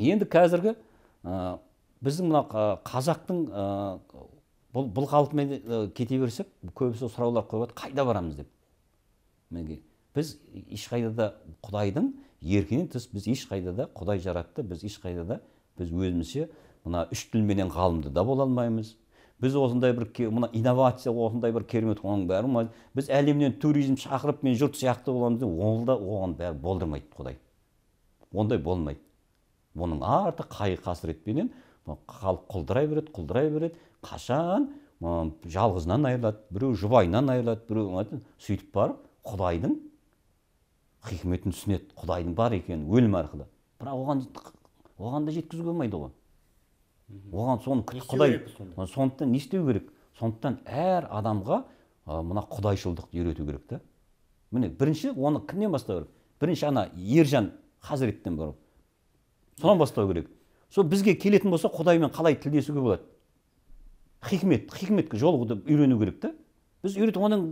енді қазіргі ә, біздің мына қазақтың ә, бұл, бұл қалпымен ә, кете берсек көбісі сұраулар қойып қайда барамыз деп мінекей біз ешқайда да құдайдың еркінен тыс біз ешқайда да құдай жаратты біз ешқайда да біз өзімізше мына үш тілменен ғалымды да бола алмаймыз біз осындай бір мына инновация осындай бір керемет оның бәрі біз әлемнен туризм шақырып мен жұрт сияқты боламыз ол да оған бәрі болдырмайды құдай ондай болмайды оның арты қай қасіретпенен халық құлдырай береді құлдырай береді қашан жалғызынан айырылады біреу жұбайынан айырылады біреу сөйтіп барып құдайдың хикметін түсінеді құдайдың бар екенін өлім арқылы бірақ оған оған да жеткізуге болмайды ғой оған соны құдай сондықтан не істеу керек сондықтан әр адамға ә, мына құдайшылдықты үйрету керек та міне бірінші оны кімнен бастау керек бірінші ана ержан хазіреттен барып содан бастау керек сол бізге келетін болса құдаймен қалай тілдесуге болады хикмет хикметке жолығуды үйрену керек та біз үйретіп одан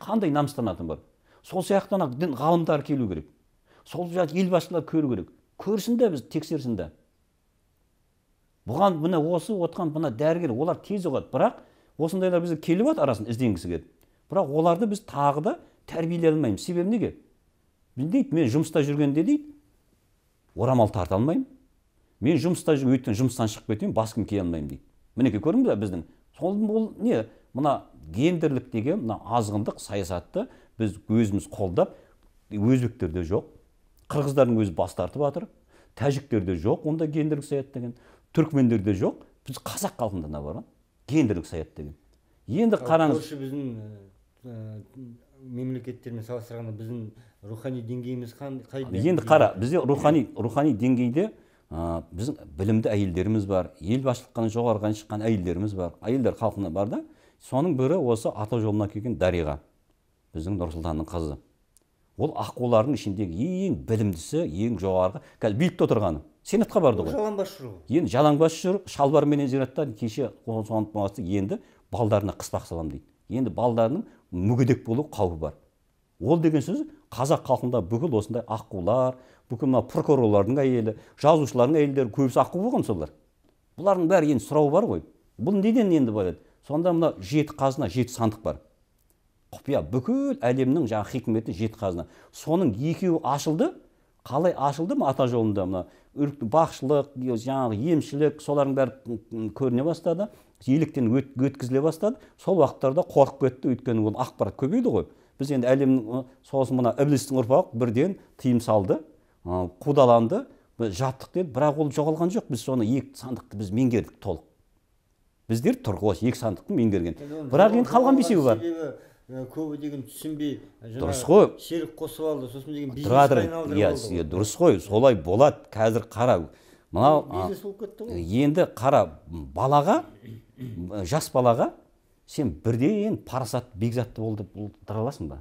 қандай намыстанатын бар сол сияқты ана дін ғалымдары келу керек сол елбасылар көру керек көрсін де біз тексерсін де бұған міне осы отқан мына дәрігер олар тез ұғады бірақ осындайлар бізге келіп жатыр арасын ізденгісі келіп бірақ оларды біз тағы да тәрбиелей алмаймыз себебі неге дейді мен жұмыста жүргенде дейді орамал тарта алмаймын мен жұмыста жүрмін өйткені жұмыстан шығып кетемін бас киім кие алмаймын дейді мінекей көрдіңіз ба біздің сол ол не мына гендерлік деген мына азғындық саясатты біз өзіміз қолдап өзбектерде жоқ қырғыздардың өзі бас тартып жатыр тәжіктерде жоқ ондай гендерлік саят деген түркмендерде жоқ біз қазақ халқында бар ғой гендерлік саясат деген енді қараңыз біздің Э, мемлекеттермен салыстырғанда біздің рухани деңгейіміз қай енді қара бізде рухани рухани деңгейде ә, біздің білімді әйелдеріміз бар ел басшылыққа жоғарыға шыққан әйелдеріміз бар әйелдер халқына бар да соның бірі осы ата жолына келген дариға біздің нұрсұлтанның қызы ол аққулардың ішіндегі ең білімдісі ең жоғарғы қазір билікте отырғаны сенатқа барды ғой жалаңбас жүр ғой енді жалаңбас жүр шалбарменен зираттан кеше соны енді балдарына қыспақ саламын дейді енді балдарының мүгедек болу қаупі бар ол деген сөз қазақ халқында бүкіл осындай аққулар бүкіл мына прокурорлардың әйелі жазушылардың әйелдері көбісі аққу болған солар бұлардың бәрі енді сұрауы бар ғой бұл неден енді болады сонда мына жеті қазына жеті сандық бар құпия бүкіл әлемнің жаңағы хикметі жеті қазына соның екеуі ашылды қалай ашылды мына ата жолында мына бақшылық жаңағы емшілік солардың бәрі көріне бастады иеліктен өткізіле бастады сол уақыттарда қорқып кетті өйткені ол ақпарат көбейді ғой біз енді әлемнің сосын мына іблистің ұрпағы бірден тыйым салды қудаланды жаттық деді бірақ ол жоғалған жоқ біз соны екі сандықты біз меңгердік толық біздер тұр осы екі сандықты меңгерген бірақ енді қалған бесеуі бар көбі деген түсінбей дұрыс қой серік қосып алды сосын деген бизнеске иә, иә дұрыс қой солай болады қазір қара мынау кетті ғой енді қара балаға Э, жас балаға сен бірден парасат бекзатты бол деп аласың ба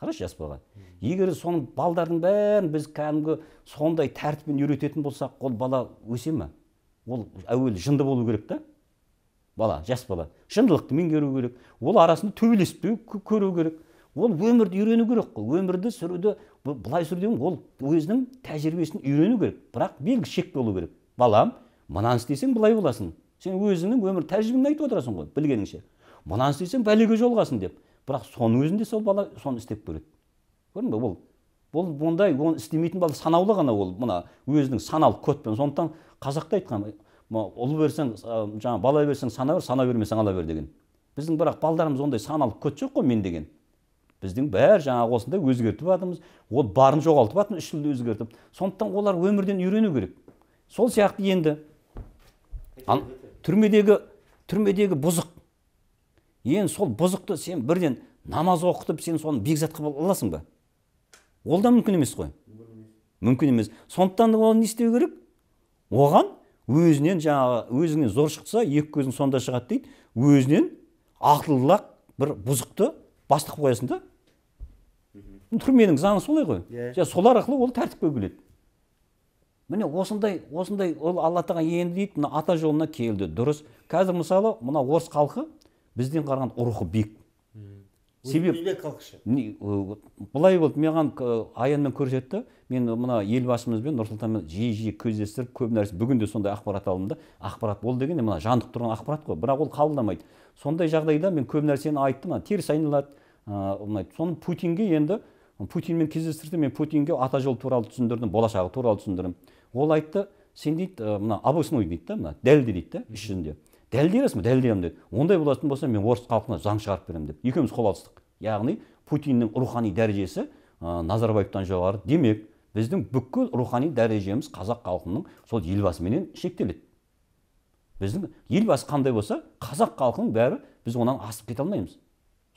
қарашы жас балаға егер соның балдардың бәрін біз кәдімгі сондай тәртіппен үйрететін болсақ ол бала өсе ма ол әуелі жынды болу керек та бала жас бала жындылықты меңгеру керек ол арасында төбелесті көру керек ол өмірді үйрену керек қой өмірді сүруді былай сүру деген ол өзінің тәжірибесін үйрену керек бірақ белгілі шек болу керек балам мынаны істесең былай боласың сен өзіңнің өмір тәжірибеңді айтып отырасың ғой білгеніңше мынаны істесең бәлеге жолығасың деп бірақ соның өзінде сол бала соны істеп көреді көрдің ба бұл бұл ондай оны істемейтін бала санаулы ғана ол мына өзінің саналы кодпен сондықтан қазақта айтқан ұл берсең жаңағы бала берсең сана бер сана бермесең ала бер деген біздің бірақ балдарымыз ондай саналы код жоқ қой мен деген біздің бәрі жаңағы осындай өзгертіп жатырмыз ол барын жоғалтып жатырмыз үш жылда өзгертіп сондықтан олар өмірден үйрену керек сол сияқты енді түрмедегі түрмедегі бұзық ең сол бұзықты сен бірден намаз оқытып сен соны бекзатқа аласың ба ол да мүмкін емес қой мүмкін емес сондықтан ол не істеу керек оған өзінен жаңағы өзіңнен зор шықса екі көзің сонда шығады дейді өзінен ақылдылақ бір бұзықты бастық қоясың да түрменің заңы солай ғой иә солар арқылы ол тәртіпке келеді міне осындай осындай ол алла тағала дейді мына ата жолына келді дұрыс қазір мысалы мына орыс халқы бізден қарағанда рухы биік себебі былай болды маған э, аянмен көрсетті мен мына елбасымызбен нұрсұлтанмен жиі жиі кездестіріп көп нәрсе бүгін де сондай ақпарат алдым да ақпарат ол деген мына жандық тұрған ақпарат қой бірақ ол қабылдамайды сондай жағдайда мен көп нәрсені айттым ана теріс айналады э, ыыы соны путинге енді путинмен кездестірдім мен путинге ата жол туралы түсіндірдім болашағы туралы түсіндірдім ол айтты сен дейді мына обоснуй дейді да мына дәлелде дейді да іс жүзінде дәлді ба дәлдемін деді ондай болатын болса мен орыс халқына заң шығарып беремін деп екеуміз қол алыстық яғни путиннің рухани дәрежесі ә, назарбаевтан жоғары демек біздің бүкіл рухани дәрежеміз қазақ халқының сол елбасыменен шектеледі біздің елбасы қандай болса қазақ халқының бәрі біз онан асып кете алмаймыз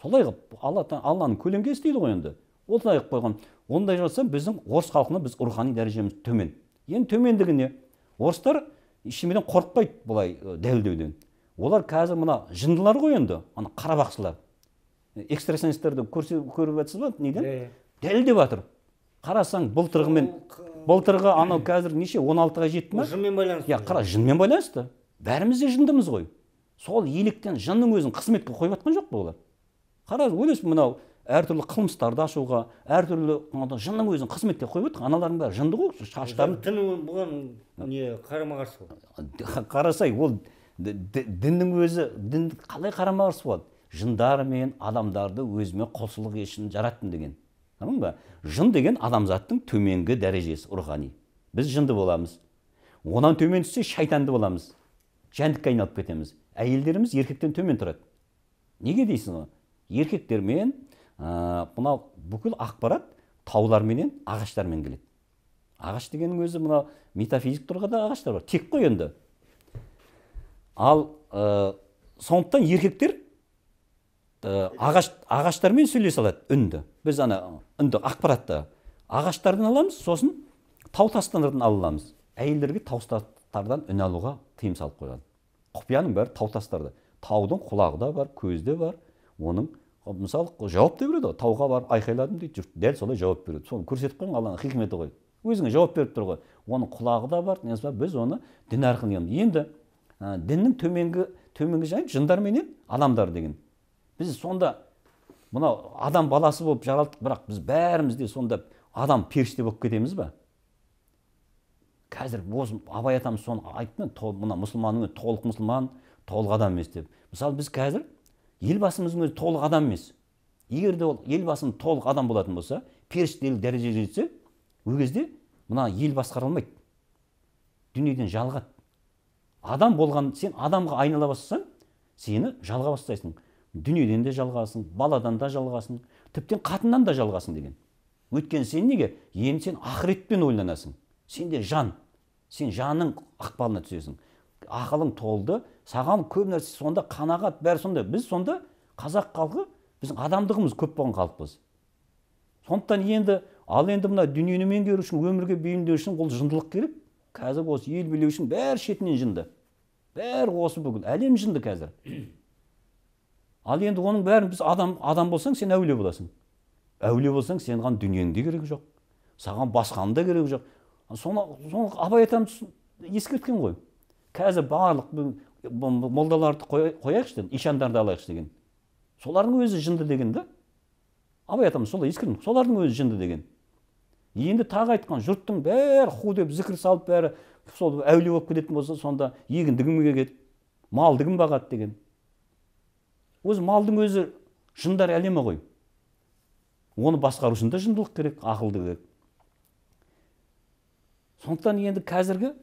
солай қылып алла алланың көлеңкесі дейді ғой енді олай қылып қойған ондай жасаса біздің орыс халқына біз рухани дәрежеміз төмен ең төмендігіне не орыстар ештемеден қорықпайды былай дәлелдеуден олар қазір мына жындылар ғой енді ана қарабақсылар экстрасенстерді көріп жатсыз ба неден иә, иә. дәлелдеп жатыр қарасаң былтырғымен былтырғы анау қазір неше он алтыға жетті ма жынмен байланысты иә қара жынмен байланысты бәріміз де жындымыз ғой сол еліктен жынның өзін қызметке қойып жатқан жоқ па олар қара ойлайсың мынау әртүрлі қылмыстарды ашуға әртүрлі жынның өзін қызметке қойып отыр аналардың бәрі жынды ғой шаштарын дін бұған не қарама қарсы ғой қарасай ол діннің өзі дін қалай қарама қарсы болады жындар мен адамдарды өзіме құлшылық үшін жараттым деген таның ба жын деген адамзаттың төменгі дәрежесі рухани біз жынды боламыз одан төмен түссе шайтанды боламыз жәндікке айналып кетеміз әйелдеріміз еркектен төмен тұрады неге дейсің ғой еркектермен ә, мынау бүкіл ақпарат тауларменен ағаштармен келеді ағаш дегеннің өзі мынау метафизик тұрғыда ағаштар бар тек қой енді ал ә, сондықтан еркектер ағаш ағаштармен сөйлесе алады үнді біз ана үнді ақпаратты ағаштардан аламыз сосын тау тастардан ала аламыз әйелдерге тау тастардан үн алуға тыйым салып қойған құпияның бәрі тау тастарда таудың құлағы да бар көзі де бар оның мысалы жауап та береді ғой тауға барып айқайладым дейді жұрт дәл солай жауап береді соны көрсетіп қойған алланың хикметі ғой өзіңе жауап беріп тұр ғой оның құлағы да бар несі бар біз оны дін арқылы енді ә, діннің төменгі төменгі жайы жындар менен адамдар деген біз сонда мынау адам баласы болып жаралдық бірақ біз бәріміз де сонда адам періште болып кетеміз ба қазір осы абай атамыз соны айтты мына мұсылманның толық мұсылман толық адам емес деп мысалы біз қазір елбасымыздың өзі толық адам емес егер де ол елбасымыз толық адам болатын болса періштелік дәрежеге жетсе ол кезде мына ел басқара алмайды дүниеден жалығады адам болған сен адамға айнала бастасаң сені жалға бастайсың дүниеден де жалғасың баладан да жалғасың тіптен қатыннан да жалғасың деген өйткені сен неге енді сен ақыретпен ойланасың сенде жан сен жаның ықпалына түсесің ақылың толды саған көп нәрсе сонда қанағат бәрі сонда біз сонда қазақ халқы біздің адамдығымыз көп болған халықпыз сондықтан енді ал енді мына дүниені меңгеру үшін өмірге бейімдеу үшін ол жындылық керек қазір осы ел билеу үшін бәрі шетінен жынды бәрі осы бүгін әлем жынды қазір ал енді оның бәрін біз адам адам болсаң сен әулие боласың әулие болсаң сенған дүниенің де керегі жоқ саған басқаның да керегі жоқ соны соны абай атамыз ескерткен ғой қазір барлық молдаларды қояйықшы ишандарды алайықшы деген солардың өзі жынды деген да абай атамыз солай ескерген солардың өзі жынды деген енді тағы айтқан жұрттың бәрі ху деп зікір салып бәрі сол әулие болып кететін болса сонда егіндігімге малды малдығым бағады деген өзі малдың өзі жындар әлемі ғой оны басқару үшін де жындылық керек ақылды керек сондықтан енді қазіргі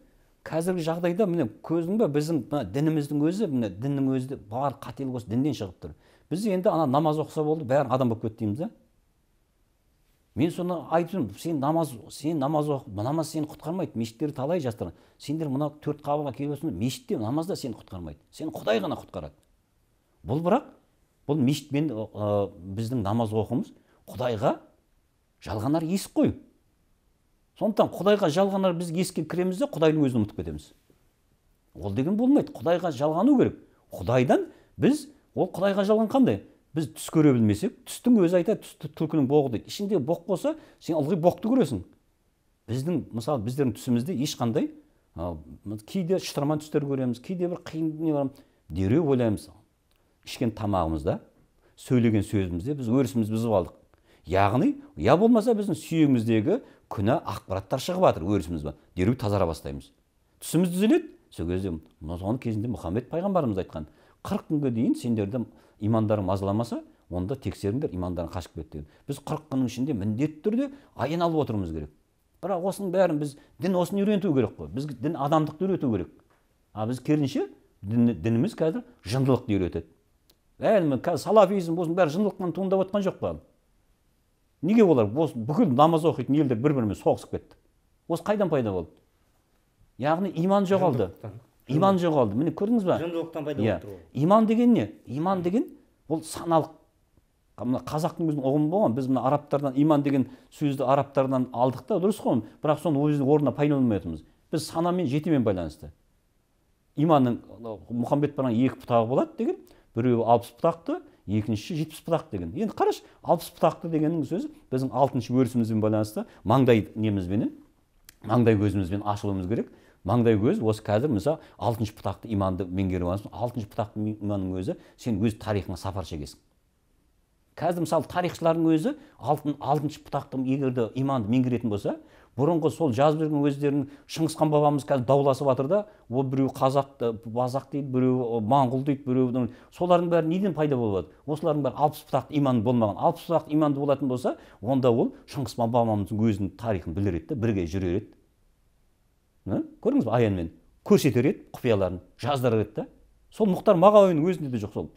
қазіргі жағдайда міне көрдің ба біздің мына дініміздің өзі міне діннің өзі де бар қателік осы діннен шығып тұр біз енді ана намаз оқыса болды бәрі адам болып кетті дейміз да мен соны айтып жүрмін сен намаз сен намаз оқы намаз сені құтқармайды мешіттер талай жастар сендер мына төрт қабырға келіп отырсыңдар мешітте намаз да сені құтқармайды сені құдай ғана құтқарады бұл бірақ бұл мешіт мен ә, біздің намаз оқуымыз құдайға жалғанар есік қой сондықтан құдайға жалғанар біз еске кіреміз де құдайдың өзін ұмытып кетеміз ол деген болмайды құдайға жалғану керек құдайдан біз ол құдайға жалған қандай біз түс көре білмесек түстің өзі айтады түсті түлкінің боғы дейді ішінде боқ болса сен ылғи боқты көресің біздің мысалы біздердің түсімізде ешқандай ә, кейде шытырман түстер көреміз кейде бір қиын не бар дереу ойлаймыз ішкен тамағымызда сөйлеген сөзімізде біз өрісімізді бұзып алдық яғни я болмаса біздің сүйегіміздегі күнә ақпараттар шығып жатыр бар дереу тазара бастаймыз түсіміз түзеледі сол кезде соның кезінде мұхаммед пайғамбарымыз айтқан қырық күнге дейін сендерді имандарың мазаламаса онда тексеріңдер имандарың қашып кетті деген біз қырық күннің ішінде міндетті түрде аян алып отыруымыз керек бірақ осының бәрін біз дін осыны үйрету керек қой біз дін адамдықты үйрету керек а біз керісінше дініміз қазір жындылықты үйретеді әлі қазір салафизм болсын бәрі жындылықтан туындап жатқан жоқ па неге олар осы бүкіл намаз оқитын елдер бір бірімен соғысып кетті осы қайдан пайда болды яғни иман жоғалды иман жоғалды міне көрдіңіз ба жындылықтан пайда иә. болып тұр иман деген не иман деген ол саналық мына қазақтың өзінің ұғымы болған біз мына арабтардан иман деген сөзді арабтардан алдық та дұрыс қой бірақ соны өзінің орнына пайдаланмай отырмыз біз санамен жетемен байланысты иманның мұхаммед екі бұтағы болады деген біреуі алпыс бұтақты екіншісі жетпіс бұтақ деген енді қарашы алпыс бұтақты дегеннің сөзі біздің алтыншы өрісімізбен байланысты маңдай немізбенен маңдай көзімізбен ашылуымыз керек маңдай көз осы қазір мысалы алтыншы бұтақты иманды меңгеріп алсың алтыншы бұтақты иманның өзі сен өз тарихыңа сапар шегесің қазір мысалы тарихшылардың өзі алтын алтыншы пұтақты егерде иманды меңгеретін болса бұрынғы сол жазып жүрген өздерінің шыңғысхан бабамыз қазір дауласып жатыр да ол біреуі қазақ э, базақ дейді біреуі моңғол дейді біреу солардың бәрі неден пайда болып жатыр осылардың бәрі алпыс пұтақ иман болмаған алпыс пұтақты иманды болатын болса онда ол шыңғысхан бабамыздың өзінің тарихын білер еді да бірге жүрер еді көрдіңіз ба аянмен көрсетер еді құпияларын жаздырар еді да сол мұхтар мағауиннің өзінде де жоқ сол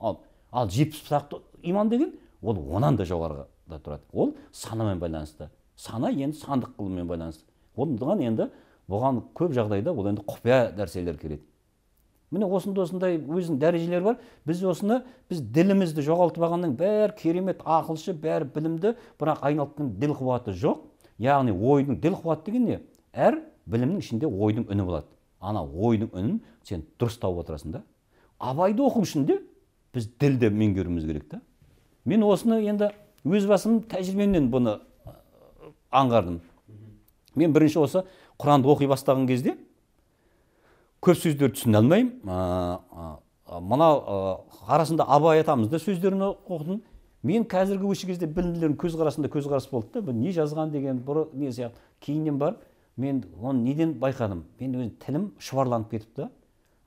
ал ал жетпіс пұтақты иман деген ол онан да жоғарыда тұрады ол санамен байланысты сана енді сандық ғылыммен байланысты оған енді бұған көп жағдайда ол енді құпия нәрселер келеді міне осындай осындай өзінің дәрежелері бар біз осыны біз ділімізді жоғалтып алғаннан бәрі керемет ақылшы бәрі білімді бірақ айналып діл қуаты жоқ яғни ойдың діл қуаты деген не әр білімнің ішінде ойдың үні болады ана ойдың үнін сен дұрыс тауып отырасың да абайды оқу үшін де біз ділді меңгеруіміз керек та мен осыны енді өз басым тәжірибемнен бұны аңғардым мен бірінші осы құранды оқи бастаған кезде көп сөздерді түсіне алмаймын мына арасында абай атамыздың да сөздерін оқыдым мен қазіргі осы кезде білімділердің көзқарасында көзқарас болды да не жазған деген бұры не сияқты кейіннен барып мен оны неден байқадым мен өзім тілім шұбарланып кетіпті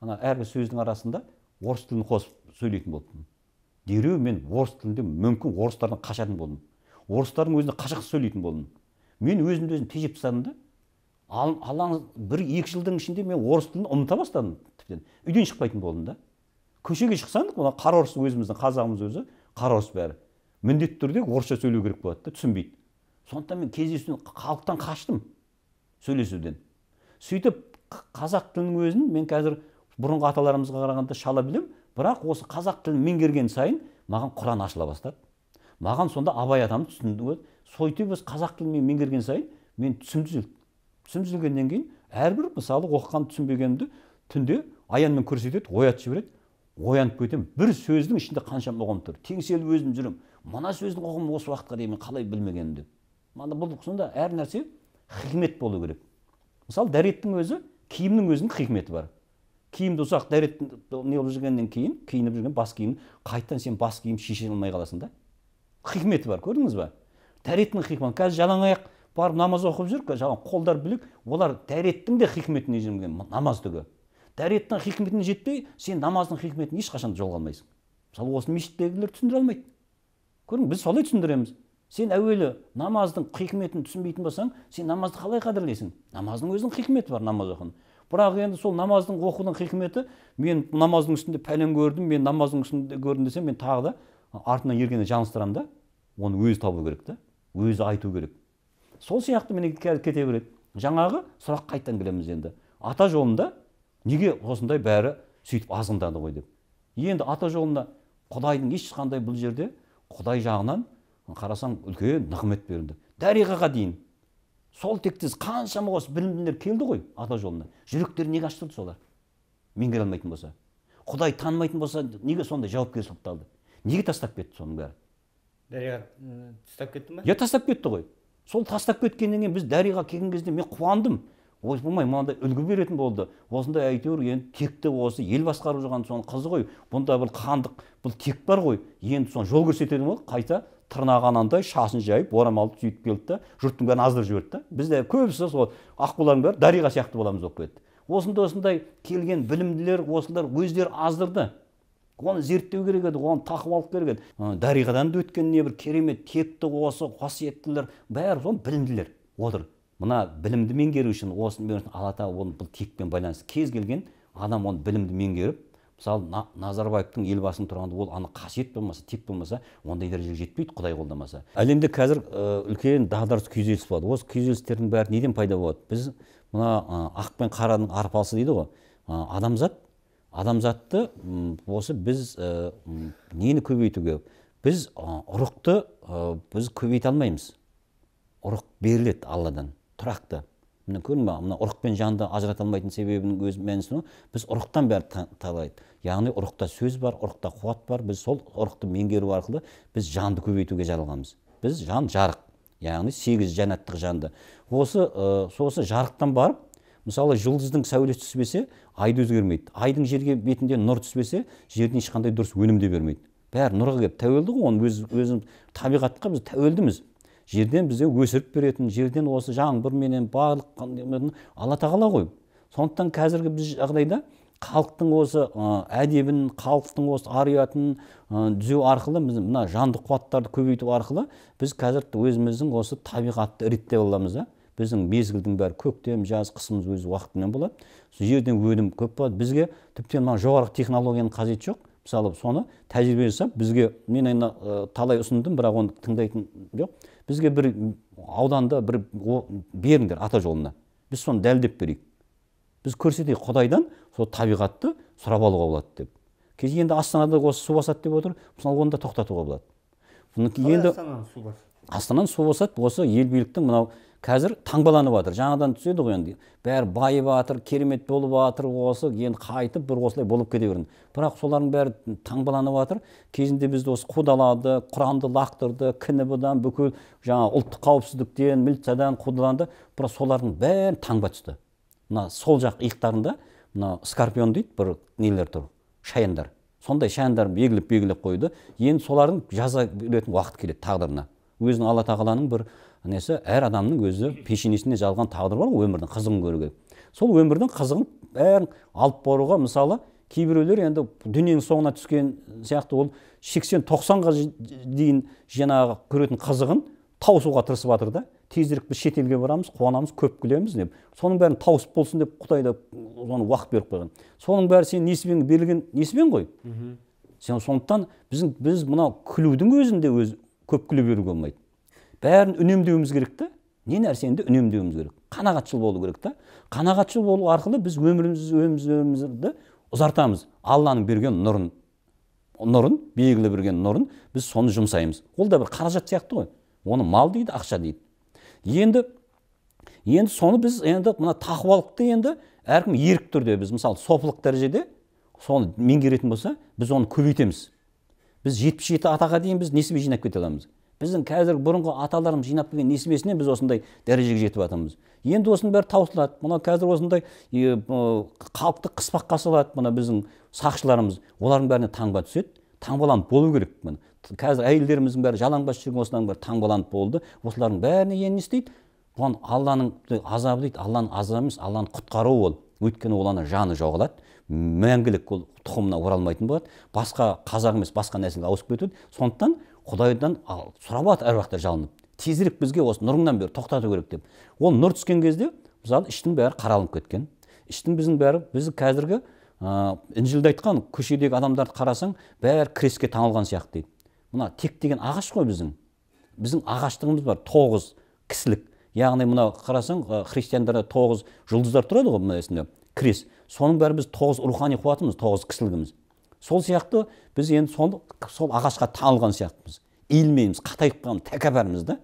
ана әрбір сөздің арасында орыс тілін қосып сөйлейтін болдым дереу мен орыс тілінде мүмкін орыстардан қашатын болдым орыстардың өзінде қашақ сөйлейтін болдым мен өзімді өзім тежеп тастадым да алаң бір екі жылдың ішінде мен орыс тілін ұмыта бастадым тіптен үйден шықпайтын болдым да көшеге шықсаң мына қара орыс өзіміздің қазағымыз өзі қара орыс бәрі міндетті түрде орысша сөйлеу керек болады да түсінбейді сондықтан мен кездесуден халықтан қаштым сөйлесуден сөйтіп қазақ тілінің өзін мен қазір бұрынғы аталарымызға қарағанда шала білемін бірақ осы қазақ тілін меңгерген сайын маған құран ашыла бастады маған сонда абай атамды түсінуге сөйтіп біз қазақ тілін мен меңгерген сайын мен түсім түзелді түсім түзелгеннен кейін әрбір мысалы оқыған түсінбегенімді түнде аянмен көрсетеді оятып жібереді оянып кетемін бір сөздің ішінде қаншама ұғым тұр теңселіп өзім жүремін мына сөздің ұғымын осы уақытқа дейін мен қалай білмегенмін деп мана бұл сонда әр нәрсе хикмет болу керек мысалы дәреттің өзі киімнің өзінің хикметі бар киімді ұзақ дәрет не қылып жүргеннен кейін киініп жүрген бас киім қайтадан сен бас киім шеше алмай қаласың да хикметі бар көрдіңіз ба тәреттің хикмат қазір жалаң аяқ барып намаз оқып жүр жаңағы қолдар білік олар тәреттің де хикметін намаз түгі дәреттің хикметіне жетпей сен намаздың хикметін ешқашан жолға алмайсың мысалы осы мешіттегілер түсіндіре алмайды көрдің біз солай түсіндіреміз сен әуелі намаздың хикметін түсінбейтін болсаң сен намазды қалай қадірлейсің намаздың өзінің хикметі бар намаз оқуның бірақ енді сол намаздың оқудың хикметі мен намаздың үстінде пәлен көрдім мен намаздың үстінде көрдім десем мен тағы да артынан ергене жаныстырамын да оны өзі табу керек та өзі айту керек сол сияқты міне қазір кете береді жаңағы сұрақ қайтадан келеміз енді ата жолында неге осындай бәрі сөйтіп азғындады ғой деп енді ата жолында құдайдың ешқандай бұл жерде құдай жағынан қарасаң үлкен нығмет берілді дариғаға дейін сол тектес қаншама осы білімділер келді ғой ата жолына жүректері неге аштырды солар меңгере алмайтын болса құдай танымайтын болса неге сондай жауапкершілікті алды неге тастап кетті соның бәрін дариға тастап кетті ма иә тастап кетті ғой сол тастап кеткеннен кейін біз дариға келген кезде мен қуандым ойпырмай мынандай үлгі беретін болды осындай әйтеуір енді текті осы ел басқарып жүрған соның қызы ғой бұнда бір хандық бұл тек бар ғой енді соны жол көрсетеді ғой қайта тырнағы анандай шашын жайып орамалды сөйтіп келді да жұрттың бәрін аздырып жіберді да біз де көбісі сол аққулардың бәрі дариға сияқты боламыз болып кетті осындай осындай келген білімділер осылар өздері аздырды оны зерттеу керек еді оны тақып алып керек еді дариғадан да өткен небір керемет текті осы қасиеттілер бәрі сол білімділер отыр мына білімді меңгеру үшін осы алла оны бұл текпен байланысты кез келген адам оны білімді меңгеріп мысалы на, назарбаевтың елбасының тұрғанда ол ана қасиет болмаса тек болмаса ондай дәрежеге жетпейді құдай қолдамаса әлемде қазір үлкен дағдарыс күйзеліс болады осы күйзелістердің бәрі неден пайда болады біз мына ақ пен қараның арпалысы дейді ғой адамзат адамзатты осы біз ә, нені көбейтуге біз ұрықты ә, біз көбейте алмаймыз ұрық беріледі алладан тұрақты міне көрдің ба мына ұрық пен жанды ажырата алмайтын себебінің өз мәнісі біз ұрықтан бәрі талайды яғни ұрықта сөз бар ұрықта қуат бар біз сол ұрықты меңгеру арқылы біз жанды көбейтуге жаралғанбыз біз жан жарық яғни сегіз жәннаттық жанды осы э, сосы жарықтан барып мысалы жұлдыздың сәулесі түспесе айды өзгермейді айдың жерге бетінде нұр түспесе жердің ешқандай дұрыс өнім де бермейді бәрі нұрға келіп тәуелді ғой оны өз өзім табиғатқа біз тәуелдіміз жерден бізде өсіріп беретін жерден осы жаңбырменен барлық алла тағала ғой сондықтан қазіргі біз жағдайда халықтың осы әдебін халықтың осы ар ұятын түзеу арқылы біз мына жанды қуаттарды көбейту арқылы біз қазір өзіміздің осы табиғатты реттеп аламыз да біздің мезгілдің бәрі көктем жаз қысымыз өз уақытымен болады сол жерден өнім көп болады бізге тіптен мына жоғары технологияның қажеті жоқ мысалы соны тәжірибе жасап бізге мен енді ә, талай ұсындым бірақ оны тыңдайтын жоқ бізге бір ауданда бір о, беріңдер ата жолына біз соны дәлдеп берейік біз көрсетейік құдайдан сол табиғатты сұрап алуға болады деп кез енді астанада осы су басады деп отыр мысалы оны да тоқтатуға болады енді астананы су басады осы ел биліктің мынау қазір таңбаланып жатыр жаңадан түседі ғой енді бәрі байып жатыр керемет болып жатыр осы енді қайтып бір осылай болып кете берді бірақ солардың бәрі таңбаланып жатыр кезінде бізді осы қудалады құранды лақтырды кнб дан бүкіл жаңа ұлттық қауіпсіздіктен милициядан қудаланды бірақ солардың бәрін таңба түсті мына сол жақ иықтарында мына скорпион дейді бір нелер тұр шаяндар сондай шаяндар белгілеп белгілеп қойды енді солардың жаза беретін уақыт келеді тағдырына өзінің алла тағаланың бір несі әр адамның өзі пешенесінде жазған тағдыр бар ғой өмірдің қызығын көру керек сол өмірдің қызығын бәрін алып баруға мысалы кейбіреулер енді дүниенің соңына түскен сияқты ол сексен тоқсанға дейін жаңағы көретін қызығын таусуға тырысып жатыр да тезірек біз шетелге барамыз қуанамыз көп күлеміз деп соның бәрін тауысып болсын деп құдай да оны уақыт беріп қойған соның бәрі сенің несібең берілген несібең ғой сен сондықтан біздің біз мынау күлудің өзінде өз көп күле беруге болмайды бәрін үнемдеуіміз керек та не нәрсені үнемдеуіміз керек қанағатшыл болу керек та қанағатшыл болу арқылы біз өміріміз өмірімізді ұзартамыз алланың берген нұрын нұрын белгілі берген нұрын біз соны жұмсаймыз ол да бір қаражат сияқты ғой оны мал дейді ақша дейді енді енді соны біз енді мына тахуалықты енді әркім ерік түрде біз мысалы сопылық дәрежеде соны меңгеретін болса біз оны көбейтеміз біз жетпіс жеті атаға дейін біз несібе жинап кете аламыз біздің қазіргі бұрынғы аталарымыз жинап келген несібесінен біз осындай дәрежеге жетіп жатырмыз енді осының бәрі таусылады мына қазір осындай халықты қыспаққа салады мына біздің сақшыларымыз олардың бәріне таңба түседі таңбаланып болу керек міне қазір әйелдеріміздің бәрі жалаңбас жүрген осылардың бәрі таңбаланып болды осылардың бәріне енді не істейді бұған алланың азабы дейді алланың азабы емес алланың құтқаруы ол өйткені ол ана жаны жоғалады мәңгілік ол тұқымына оралмайтын болады басқа қазақ емес басқа нәсілге ауысып кетеді сондықтан құдайдан ал, сұрап жатыр әруақтар жалынып тезірек бізге осы нұрыңнан бер тоқтату керек деп ол нұр түскен кезде мысалы іштің бәрі қаралынып кеткен іштің біздің бәрі біз қазіргі ә, інжілде айтқан көшедегі адамдарды қарасаң бәрі креске таңылған сияқты дейді мына тек деген ағаш қой біздің біздің ағаштығымыз бар тоғыз кісілік яғни мына қарасаң христиандарда тоғыз жұлдыздар тұрады ғой мына крест соның бәрі біз тоғыз рухани қуатымыз тоғыз кісілігіміз сол сияқты біз енді соны сол ағашқа таңылған сияқтымыз иілмейміз қатайып қалған тәкаппармыз да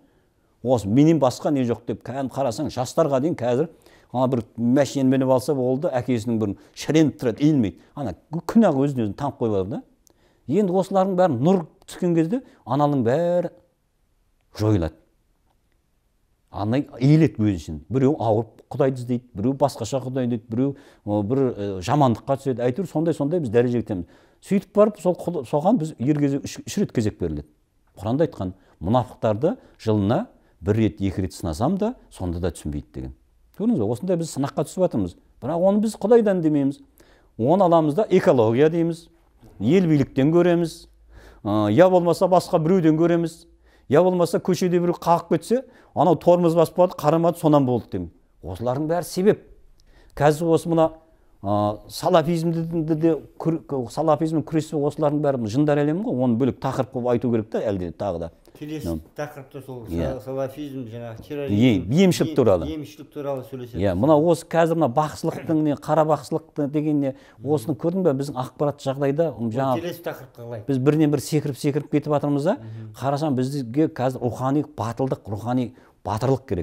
осы менен басқа не жоқ деп кәдімгі қарасаң жастарға дейін қазір ана бір машина мініп алса болды әкесінің бұрын шіреніп тұрады иілмейді ана күнәға өзін өзін таңып қойып жатыр да енді осылардың бәрін нұр түскен кезде ананың бәрі жойылады ана иіледі өзін үшін біреу ауырып құдайды іздейді біреу басқаша құдай дейді біреу бір э, жамандыққа түседі әйтеуір сондай сондай біз дәрежеге жетеміз сөйтіп барып сол соған біз ер кезек үш, рет кезек беріледі құранда айтқан мұнафықтарды жылына бір рет екі рет сынасам да сонда да түсінбейді деген көрдіңіз ба осындай біз сынаққа түсіп жатырмыз бірақ оны біз құдайдан демейміз оны аламыз да экология дейміз ел биліктен көреміз ә, я болмаса басқа біреуден көреміз я болмаса көшеде біреу қағып кетсе анау тормоз баспады қарамады сонан болды деймін осылардың бәрі себеп қазір осы мына ә, салафизмді де салафизммен күресіп осылардың бәрі жындар әлемі ғой оны бөлек тақырып қылып айту керек та әлде тағы да келесі тақырыпта сол иә. салафизм жаңағы терроризм емшілік туралы емшілік туралы сөйлеседі иә мына осы қазір мына бақсылықтың не қара бақсылықты деген не осыны көрдің ба біздің ақпарат жағдайда жаңағы келесі тақырыпқа қалай біз бірінен бір секіріп секіріп кетіп жатырмыз да қарасаң бізге қазір рухани батылдық рухани батырлық керек